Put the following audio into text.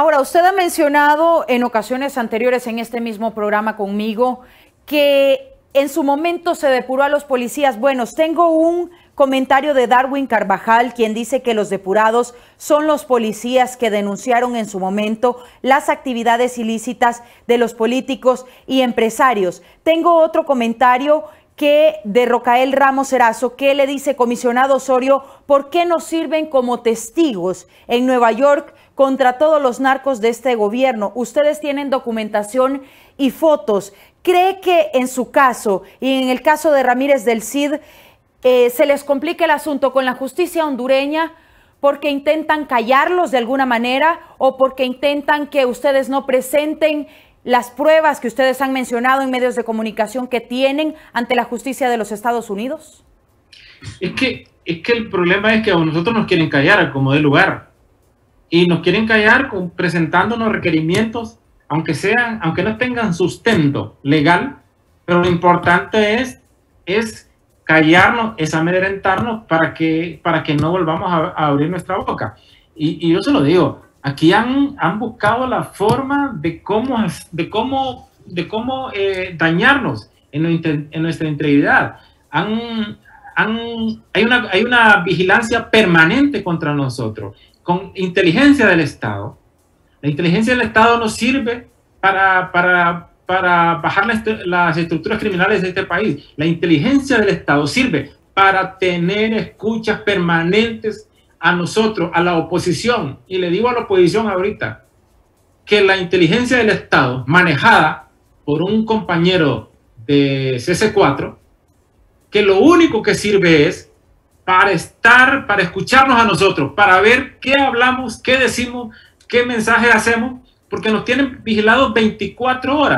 Ahora, usted ha mencionado en ocasiones anteriores en este mismo programa conmigo que en su momento se depuró a los policías buenos. Tengo un comentario de Darwin Carvajal, quien dice que los depurados son los policías que denunciaron en su momento las actividades ilícitas de los políticos y empresarios. Tengo otro comentario que de Rocael Ramos Erazo, que le dice, comisionado Osorio, ¿por qué no sirven como testigos en Nueva York? contra todos los narcos de este gobierno. Ustedes tienen documentación y fotos. ¿Cree que en su caso y en el caso de Ramírez del Cid eh, se les complica el asunto con la justicia hondureña? porque intentan callarlos de alguna manera o porque intentan que ustedes no presenten las pruebas que ustedes han mencionado en medios de comunicación que tienen ante la justicia de los Estados Unidos? Es que, que el problema es que a nosotros nos quieren callar como de lugar y nos quieren callar con, presentándonos requerimientos, aunque sean, aunque no tengan sustento legal, pero lo importante es, es callarnos, es amedrentarnos para que, para que no volvamos a, abrir nuestra boca. Y, yo se lo digo, aquí han, han buscado la forma de cómo, de cómo, de cómo eh, dañarnos en, en, nuestra integridad. Han, han, hay, una, hay una vigilancia permanente contra nosotros con inteligencia del Estado. La inteligencia del Estado no sirve para, bajar las estructuras criminales de este país. La inteligencia del Estado sirve para tener escuchas permanentes a nosotros, a la oposición. Y le digo a la oposición ahorita que la inteligencia del Estado, manejada por un compañero de CC4, que lo único que sirve es para estar, para escucharnos a nosotros, para ver qué hablamos, qué decimos, qué mensaje hacemos, porque nos tienen vigilados 24 horas.